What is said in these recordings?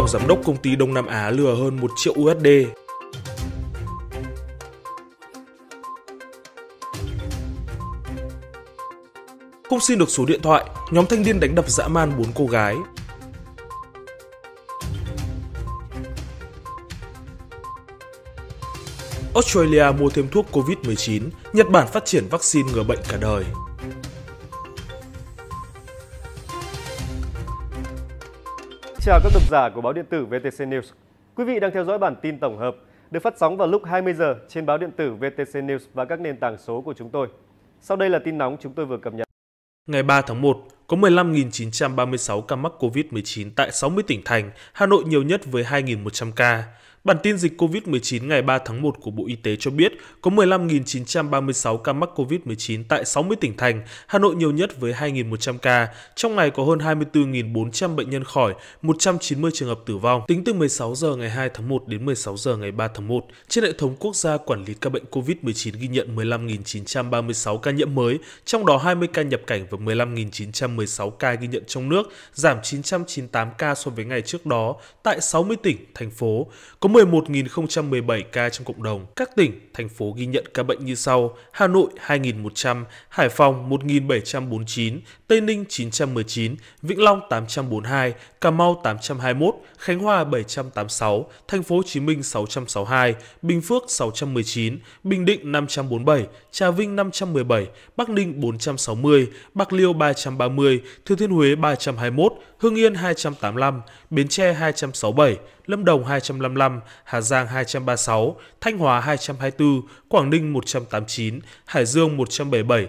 tổng giám đốc công ty Đông Nam Á lừa hơn 1 triệu USD. Không xin được số điện thoại, nhóm thanh niên đánh đập dã man bốn cô gái. Australia mua thêm thuốc COVID-19, Nhật Bản phát triển vaccine ngừa bệnh cả đời. Chào các độc giả của báo điện tử VTC News. Quý vị đang theo dõi bản tin tổng hợp được phát sóng vào lúc 20 giờ trên báo điện tử VTC News và các nền tảng số của chúng tôi. Sau đây là tin nóng chúng tôi vừa cập nhật. Ngày 3 tháng 1, có 15.936 ca mắc COVID-19 tại 60 tỉnh thành, Hà Nội nhiều nhất với 2.100 ca. Bản tin dịch COVID-19 ngày 3 tháng 1 của Bộ Y tế cho biết có 15.936 ca mắc COVID-19 tại 60 tỉnh thành, Hà Nội nhiều nhất với 2.100 ca. Trong ngày có hơn 24.400 bệnh nhân khỏi, 190 trường hợp tử vong. Tính từ 16 giờ ngày 2 tháng 1 đến 16 giờ ngày 3 tháng 1, trên hệ thống quốc gia quản lý ca bệnh COVID-19 ghi nhận 15.936 ca nhiễm mới, trong đó 20 ca nhập cảnh và 15.916 ca ghi nhận trong nước, giảm 998 ca so với ngày trước đó tại 60 tỉnh, thành phố. Có 11.017 ca trong cộng đồng. Các tỉnh, thành phố ghi nhận ca bệnh như sau: Hà Nội 2.100, Hải Phòng 1.749, Tây Ninh 919, Vĩnh Long 842, Cà Mau 821, Khánh Hòa 786, Thành phố Hồ Chí Minh 662, Bình Phước 619, Bình Định 547, Trà Vinh 517, Bắc Ninh 460, Bắc Liêu 330, Thừa Thiên Huế 321, Hương Yên 285, Bến Tre 267, Lâm Đồng 255, Hà Giang 236, Thanh Hóa 224, Quảng Ninh 189, Hải Dương 177,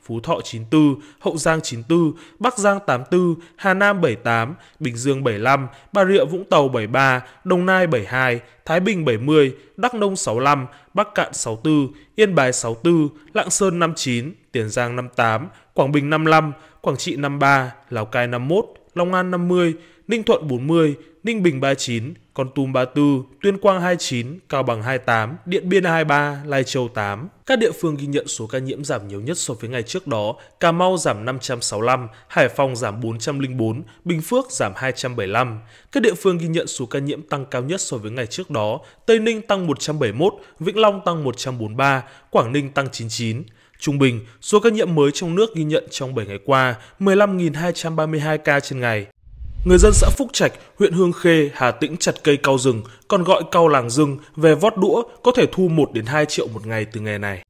Phú Thọ 94, Hậu Giang 94, Bắc Giang 84, Hà Nam 78, Bình Dương 75, Bà Rịa Vũng Tàu 73, Đồng Nai 72, Thái Bình 70, Đắk Nông 65, Bắc Cạn 64, Yên Bái 64, Lạng Sơn 59, Tiền Giang 58, Quảng Bình 55, Quảng Trị 53, Lào Cai 51, Long An 50, Ninh Thuận 40, Ninh Bình 39, Con Tum 34, Tuyên Quang 29, Cao Bằng 28, Điện Biên 23, Lai Châu 8. Các địa phương ghi nhận số ca nhiễm giảm nhiều nhất so với ngày trước đó, Cà Mau giảm 565, Hải Phòng giảm 404, Bình Phước giảm 275. Các địa phương ghi nhận số ca nhiễm tăng cao nhất so với ngày trước đó, Tây Ninh tăng 171, Vĩnh Long tăng 143, Quảng Ninh tăng 99. Trung bình, số ca nhiễm mới trong nước ghi nhận trong 7 ngày qua 15.232 ca trên ngày. Người dân xã Phúc Trạch, huyện Hương Khê, Hà Tĩnh chặt cây cao rừng, còn gọi cao làng rừng về vót đũa có thể thu 1 đến 2 triệu một ngày từ nghề này.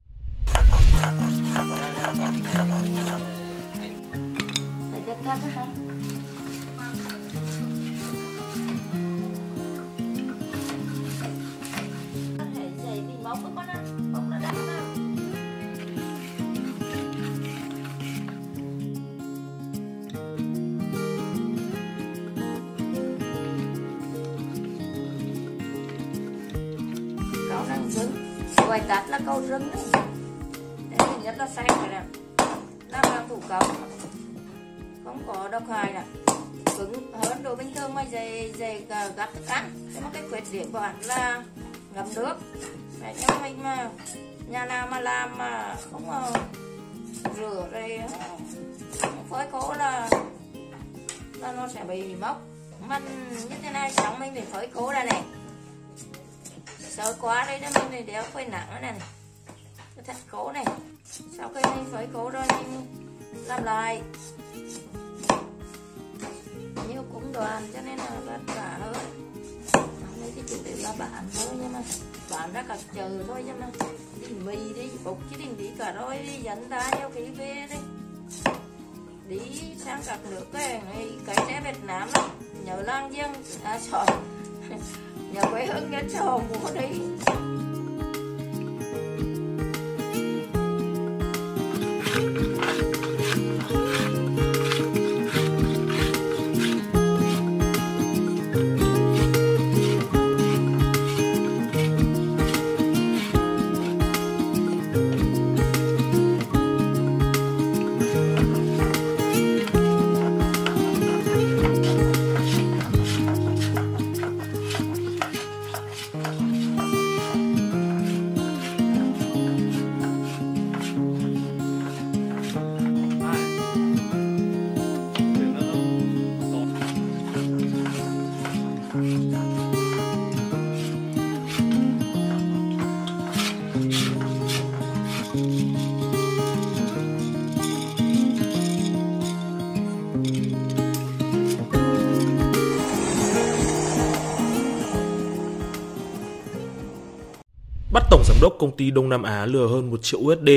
Bóng bài tát là câu rừng đấy đấy thứ nhất là xanh rồi nè làm là thủ công không có độc hại nè cứng hơn đồ bình thường mà dày dày gắt thức ăn nhưng mà cái khuyết điểm của bạn là ngập nước mẹ cho mình mà nhà nào mà làm mà không mà ờ, rửa rồi ờ, phơi khô là là nó sẽ bị mốc mình như thế này xong mình phải phơi khô ra này sợi quá đây đó mình này đéo quay nặng nữa này cái thạch cổ này sau khi mình phải cổ rồi mình làm lại nhiều cũng đoàn cho nên là vất vả hơn lấy cái chủ đề là bạn thôi nhưng mà bạn đã cả chờ thôi nhưng mà đi mì đi bột chứ đi đi cả rồi đi dẫn ta nhau kỹ về đi đi sang các nước cái này cái trái Việt Nam đó nhớ lang riêng à sorry nhà quê hương nhân chồng, muốn đi đốc công ty Đông Nam Á lừa hơn 1 triệu USD,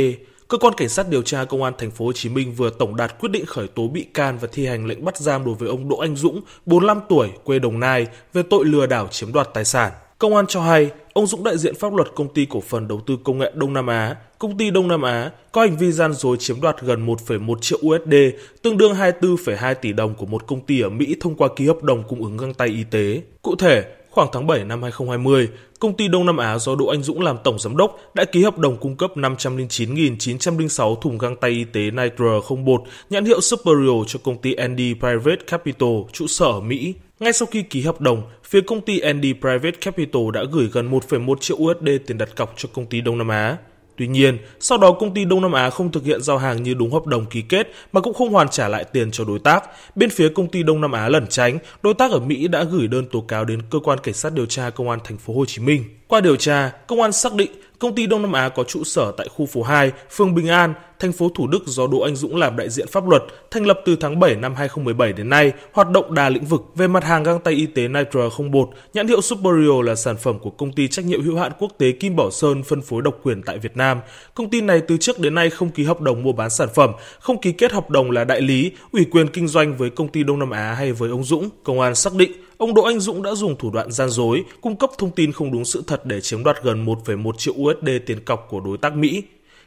cơ quan cảnh sát điều tra công an thành phố Hồ Chí Minh vừa tổng đạt quyết định khởi tố bị can và thi hành lệnh bắt giam đối với ông Đỗ Anh Dũng, 45 tuổi, quê Đồng Nai về tội lừa đảo chiếm đoạt tài sản. Công an cho hay, ông Dũng đại diện pháp luật công ty cổ phần đầu tư công nghệ Đông Nam Á, công ty Đông Nam Á có hành vi gian dối chiếm đoạt gần 1,1 triệu USD, tương đương 24,2 tỷ đồng của một công ty ở Mỹ thông qua ký hợp đồng cung ứng găng tay y tế. Cụ thể, Khoảng tháng 7 năm 2020, công ty Đông Nam Á do Đỗ Anh Dũng làm tổng giám đốc đã ký hợp đồng cung cấp 509.906 thùng găng tay y tế Nitro không bột nhãn hiệu Superior cho công ty ND Private Capital trụ sở ở Mỹ. Ngay sau khi ký hợp đồng, phía công ty ND Private Capital đã gửi gần 1,1 triệu USD tiền đặt cọc cho công ty Đông Nam Á. Tuy nhiên, sau đó công ty Đông Nam Á không thực hiện giao hàng như đúng hợp đồng ký kết mà cũng không hoàn trả lại tiền cho đối tác. Bên phía công ty Đông Nam Á lẩn tránh, đối tác ở Mỹ đã gửi đơn tố cáo đến cơ quan cảnh sát điều tra công an thành phố Hồ Chí Minh. Qua điều tra, công an xác định công ty Đông Nam Á có trụ sở tại khu phố 2, phường Bình An, thành phố Thủ Đức do Đỗ Anh Dũng làm đại diện pháp luật, thành lập từ tháng 7 năm 2017 đến nay, hoạt động đa lĩnh vực. Về mặt hàng găng tay y tế Nitro không bột, nhãn hiệu superior là sản phẩm của công ty trách nhiệm hữu hạn quốc tế Kim Bảo Sơn phân phối độc quyền tại Việt Nam. Công ty này từ trước đến nay không ký hợp đồng mua bán sản phẩm, không ký kết hợp đồng là đại lý, ủy quyền kinh doanh với công ty Đông Nam Á hay với ông Dũng. Công an xác định ông Đỗ Anh Dũng đã dùng thủ đoạn gian dối, cung cấp thông tin không đúng sự thật để chiếm đoạt gần 1,1 triệu USD tiền cọc của đối tác Mỹ.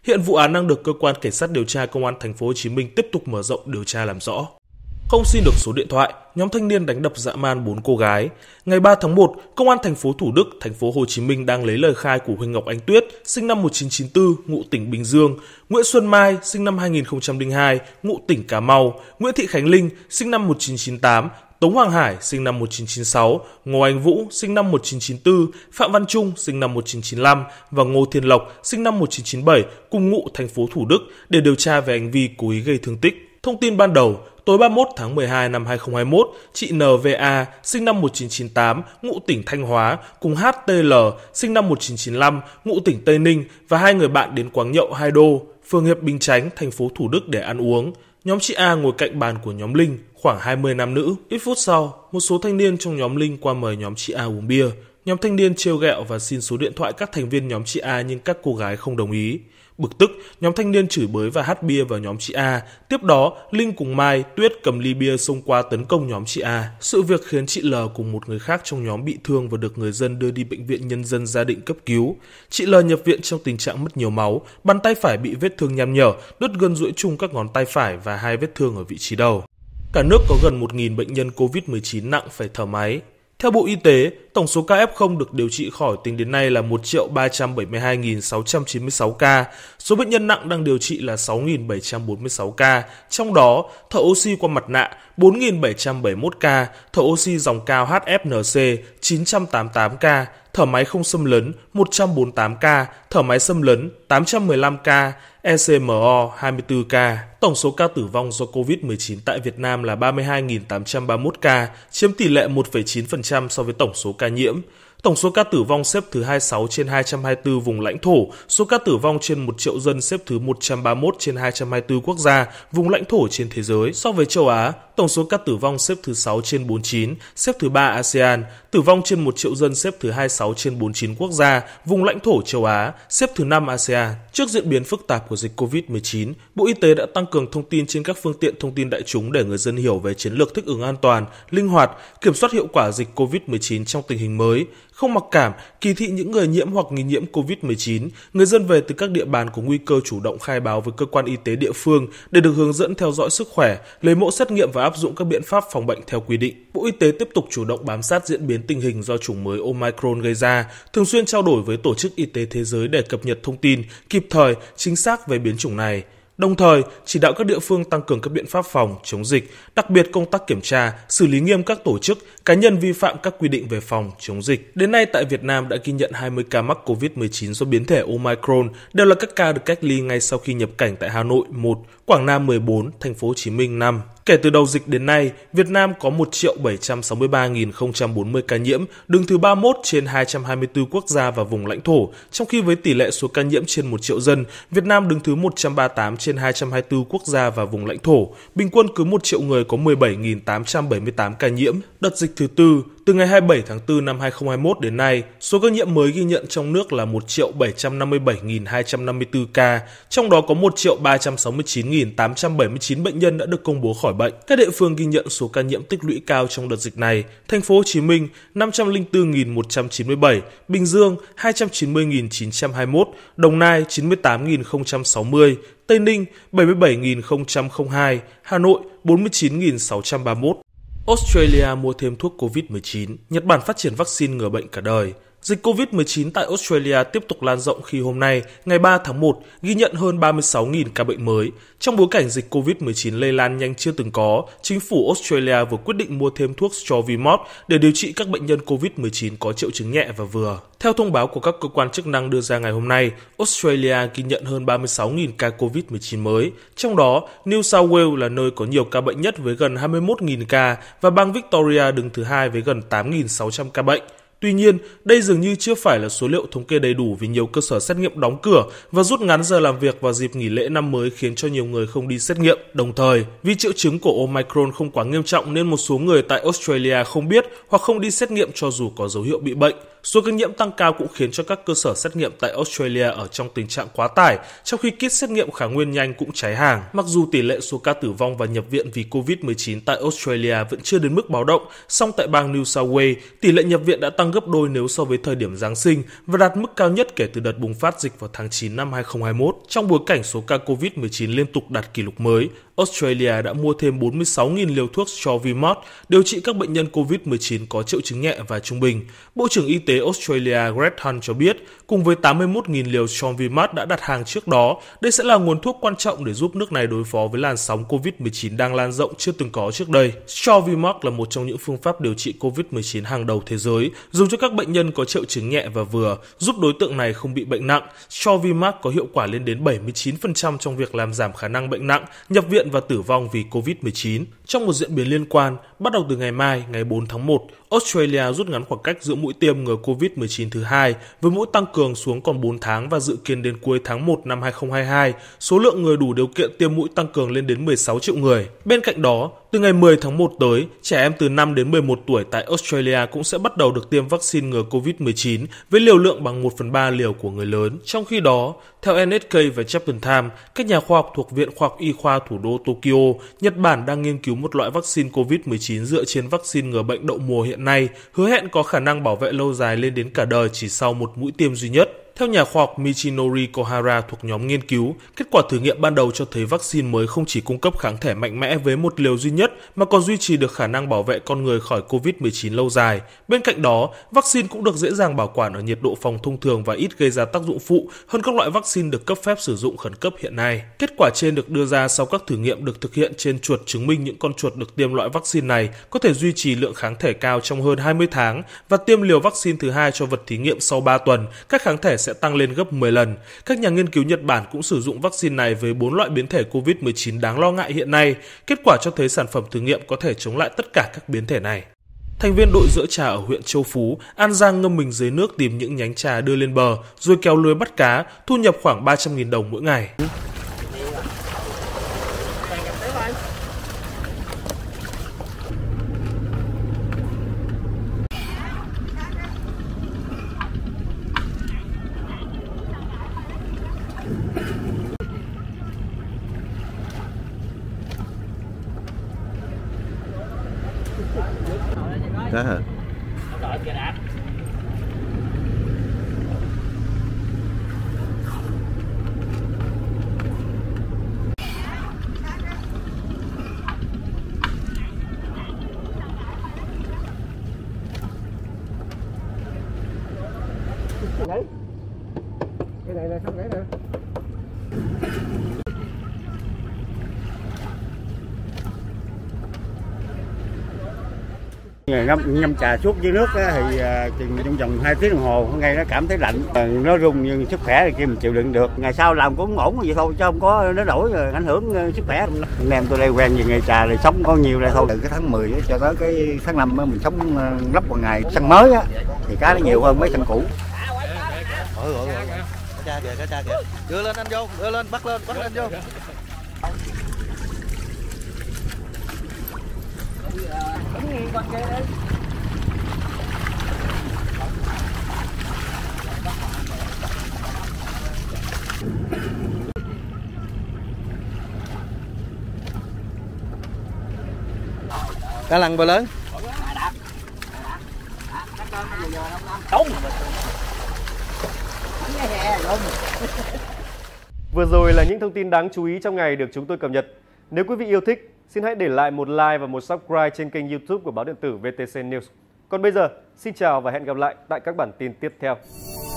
Hiện vụ án đang được cơ quan cảnh sát điều tra công an thành phố Hồ Chí Minh tiếp tục mở rộng điều tra làm rõ. Không xin được số điện thoại, nhóm thanh niên đánh đập dã man bốn cô gái. Ngày 3 tháng 1, công an thành phố Thủ Đức, thành phố Hồ Chí Minh đang lấy lời khai của Huỳnh Ngọc Anh Tuyết, sinh năm 1994, ngụ tỉnh Bình Dương, Nguyễn Xuân Mai, sinh năm 2002, ngụ tỉnh Cà Mau, Nguyễn Thị Khánh Linh, sinh năm 1998, Tống Hoàng Hải sinh năm 1996, Ngô Anh Vũ sinh năm 1994, Phạm Văn Trung sinh năm 1995 và Ngô Thiên Lộc sinh năm 1997 cùng ngụ thành phố Thủ Đức để điều tra về hành vi cố ý gây thương tích. Thông tin ban đầu, tối 31 tháng 12 năm 2021, chị NVA sinh năm 1998, ngụ tỉnh Thanh Hóa cùng HTL sinh năm 1995, ngụ tỉnh Tây Ninh và hai người bạn đến quán nhậu Hai Đô, phường Hiệp Bình Chánh, thành phố Thủ Đức để ăn uống. Nhóm chị A ngồi cạnh bàn của nhóm Linh, khoảng 20 nam nữ. Ít phút sau, một số thanh niên trong nhóm Linh qua mời nhóm chị A uống bia. Nhóm thanh niên trêu ghẹo và xin số điện thoại các thành viên nhóm chị A nhưng các cô gái không đồng ý. Bực tức, nhóm thanh niên chửi bới và hát bia vào nhóm chị A. Tiếp đó, Linh cùng Mai, Tuyết cầm ly bia xông qua tấn công nhóm chị A. Sự việc khiến chị L cùng một người khác trong nhóm bị thương và được người dân đưa đi bệnh viện nhân dân gia định cấp cứu. Chị L nhập viện trong tình trạng mất nhiều máu, bàn tay phải bị vết thương nham nhở, đứt gân duỗi chung các ngón tay phải và hai vết thương ở vị trí đầu. Cả nước có gần 1.000 bệnh nhân COVID-19 nặng phải thở máy, theo Bộ Y tế, tổng số ca F0 được điều trị khỏi tính đến nay là 1 372.696 ca, số bệnh nhân nặng đang điều trị là 6.746 ca, trong đó thở oxy qua mặt nạ 4.771 ca, thở oxy dòng cao HFNC 988 ca, thở máy không xâm lấn 148 ca, thở máy xâm lấn 815 ca, ECMO 24 ca. Tổng số ca tử vong do COVID-19 tại Việt Nam là 32.831 ca, chiếm tỷ lệ 1,9% so với tổng số ca nhiễm. Tổng số ca tử vong xếp thứ 26 trên 224 vùng lãnh thổ, số ca tử vong trên 1 triệu dân xếp thứ 131 trên 224 quốc gia, vùng lãnh thổ trên thế giới. So với châu Á, Tổng số ca tử vong xếp thứ 6 trên 49, xếp thứ 3 ASEAN, tử vong trên 1 triệu dân xếp thứ 26 trên 49 quốc gia, vùng lãnh thổ châu Á, xếp thứ 5 ASEAN. Trước diễn biến phức tạp của dịch COVID-19, Bộ Y tế đã tăng cường thông tin trên các phương tiện thông tin đại chúng để người dân hiểu về chiến lược thích ứng an toàn, linh hoạt, kiểm soát hiệu quả dịch COVID-19 trong tình hình mới, không mặc cảm, kỳ thị những người nhiễm hoặc nghi nhiễm COVID-19, người dân về từ các địa bàn có nguy cơ chủ động khai báo với cơ quan y tế địa phương để được hướng dẫn theo dõi sức khỏe, lấy mẫu xét nghiệm và áp dụng các biện pháp phòng bệnh theo quy định. Bộ Y tế tiếp tục chủ động bám sát diễn biến tình hình do chủng mới Omicron gây ra, thường xuyên trao đổi với Tổ chức Y tế Thế giới để cập nhật thông tin kịp thời, chính xác về biến chủng này. Đồng thời, chỉ đạo các địa phương tăng cường các biện pháp phòng, chống dịch, đặc biệt công tác kiểm tra, xử lý nghiêm các tổ chức, cá nhân vi phạm các quy định về phòng, chống dịch. Đến nay tại Việt Nam đã ghi nhận 20 ca mắc COVID-19 do biến thể Omicron, đều là các ca được cách ly ngay sau khi nhập cảnh tại Hà Nội 1, Quảng Nam 14, Thành phố Hồ Chí Minh 5. Kể từ đầu dịch đến nay, Việt Nam có 1.763.040 ca nhiễm, đứng thứ 31 trên 224 quốc gia và vùng lãnh thổ, trong khi với tỷ lệ số ca nhiễm trên 1 triệu dân, Việt Nam đứng thứ 138 trên 224 quốc gia và vùng lãnh thổ, bình quân cứ 1 triệu người có 17.878 ca nhiễm. Đợt dịch thứ tư, từ ngày 27 tháng 4 năm 2021 đến nay, số ca nhiễm mới ghi nhận trong nước là 1.757.254 ca, trong đó có 1.369.879 bệnh nhân đã được công bố khỏi bệnh. Các địa phương ghi nhận số ca nhiễm tích lũy cao trong đợt dịch này: Thành phố Hồ Chí Minh 504.197, Bình Dương 290.921, Đồng Nai 98.060, Tây Ninh 77.002, Hà Nội 49.631. Australia mua thêm thuốc COVID-19, Nhật Bản phát triển vaccine ngừa bệnh cả đời, Dịch COVID-19 tại Australia tiếp tục lan rộng khi hôm nay, ngày 3 tháng 1, ghi nhận hơn 36.000 ca bệnh mới. Trong bối cảnh dịch COVID-19 lây lan nhanh chưa từng có, chính phủ Australia vừa quyết định mua thêm thuốc Strovimod để điều trị các bệnh nhân COVID-19 có triệu chứng nhẹ và vừa. Theo thông báo của các cơ quan chức năng đưa ra ngày hôm nay, Australia ghi nhận hơn 36.000 ca COVID-19 mới. Trong đó, New South Wales là nơi có nhiều ca bệnh nhất với gần 21.000 ca và bang Victoria đứng thứ hai với gần 8.600 ca bệnh. Tuy nhiên, đây dường như chưa phải là số liệu thống kê đầy đủ vì nhiều cơ sở xét nghiệm đóng cửa và rút ngắn giờ làm việc vào dịp nghỉ lễ năm mới khiến cho nhiều người không đi xét nghiệm. Đồng thời, vì triệu chứng của Omicron không quá nghiêm trọng nên một số người tại Australia không biết hoặc không đi xét nghiệm cho dù có dấu hiệu bị bệnh. Số ca nhiễm tăng cao cũng khiến cho các cơ sở xét nghiệm tại Australia ở trong tình trạng quá tải, trong khi kit xét nghiệm khả nguyên nhanh cũng cháy hàng. Mặc dù tỷ lệ số ca tử vong và nhập viện vì COVID-19 tại Australia vẫn chưa đến mức báo động, song tại bang New South Wales, tỷ lệ nhập viện đã tăng gấp đôi nếu so với thời điểm Giáng sinh và đạt mức cao nhất kể từ đợt bùng phát dịch vào tháng 9 năm 2021. Trong bối cảnh số ca COVID-19 liên tục đạt kỷ lục mới, Australia đã mua thêm 46.000 liều thuốc cho Vimot điều trị các bệnh nhân COVID-19 có triệu chứng nhẹ và trung bình. Bộ trưởng Y tế Australia Greg Hunt cho biết, cùng với 81.000 liều cho Vimot đã đặt hàng trước đó, đây sẽ là nguồn thuốc quan trọng để giúp nước này đối phó với làn sóng COVID-19 đang lan rộng chưa từng có trước đây. Shovimox là một trong những phương pháp điều trị COVID-19 hàng đầu thế giới, dùng cho các bệnh nhân có triệu chứng nhẹ và vừa, giúp đối tượng này không bị bệnh nặng. Shovimox có hiệu quả lên đến 79% trong việc làm giảm khả năng bệnh nặng, nhập viện viện và tử vong vì COVID-19. Trong một diễn biến liên quan, bắt đầu từ ngày mai, ngày 4 tháng 1, Australia rút ngắn khoảng cách giữa mũi tiêm ngừa COVID-19 thứ hai với mũi tăng cường xuống còn 4 tháng và dự kiến đến cuối tháng 1 năm 2022, số lượng người đủ điều kiện tiêm mũi tăng cường lên đến 16 triệu người. Bên cạnh đó, từ ngày 10 tháng 1 tới, trẻ em từ 5 đến 11 tuổi tại Australia cũng sẽ bắt đầu được tiêm vaccine ngừa COVID-19 với liều lượng bằng 1 phần 3 liều của người lớn. Trong khi đó, theo NSK và Japan Time, các nhà khoa học thuộc Viện Khoa học Y khoa thủ đô Tokyo, Nhật Bản đang nghiên cứu một loại vaccine COVID-19 dựa trên vaccine ngừa bệnh đậu mùa hiện nay, hứa hẹn có khả năng bảo vệ lâu dài lên đến cả đời chỉ sau một mũi tiêm duy nhất. Theo nhà khoa học Michinori Kohara thuộc nhóm nghiên cứu, kết quả thử nghiệm ban đầu cho thấy vaccine mới không chỉ cung cấp kháng thể mạnh mẽ với một liều duy nhất mà còn duy trì được khả năng bảo vệ con người khỏi COVID-19 lâu dài. Bên cạnh đó, vaccine cũng được dễ dàng bảo quản ở nhiệt độ phòng thông thường và ít gây ra tác dụng phụ hơn các loại vaccine được cấp phép sử dụng khẩn cấp hiện nay. Kết quả trên được đưa ra sau các thử nghiệm được thực hiện trên chuột chứng minh những con chuột được tiêm loại vaccine này có thể duy trì lượng kháng thể cao trong hơn 20 tháng và tiêm liều vaccine thứ hai cho vật thí nghiệm sau 3 tuần, các kháng thể sẽ sẽ tăng lên gấp 10 lần. Các nhà nghiên cứu Nhật Bản cũng sử dụng vaccine này với 4 loại biến thể COVID-19 đáng lo ngại hiện nay. Kết quả cho thấy sản phẩm thử nghiệm có thể chống lại tất cả các biến thể này. Thành viên đội giữa trà ở huyện Châu Phú, An Giang ngâm mình dưới nước tìm những nhánh trà đưa lên bờ, rồi kéo lưới bắt cá, thu nhập khoảng 300.000 đồng mỗi ngày. ngâm ngâm trà suốt dưới nước thì à, chừng trong vòng 2 tiếng đồng hồ ngay nó cảm thấy lạnh ờ, nó rung nhưng sức khỏe thì kia mình chịu đựng được ngày sau làm cũng ổn vậy thôi chứ không có nó đổi ảnh hưởng ờ, sức khỏe anh em tôi đây quen về ngày trà thì sống có nhiều đây thôi từ cái tháng 10 cho tới cái tháng 5 mình sống ờ, lắp một ngày sân mới á thì cá nó nhiều hơn mấy sân cũ đưa lên anh vô đưa lên bắt lên bắt lên vô nghìn còn kia đấy cá lăng bao lớn vừa rồi là những thông tin đáng chú ý trong ngày được chúng tôi cập nhật nếu quý vị yêu thích Xin hãy để lại một like và một subscribe trên kênh YouTube của báo điện tử VTC News. Còn bây giờ, xin chào và hẹn gặp lại tại các bản tin tiếp theo.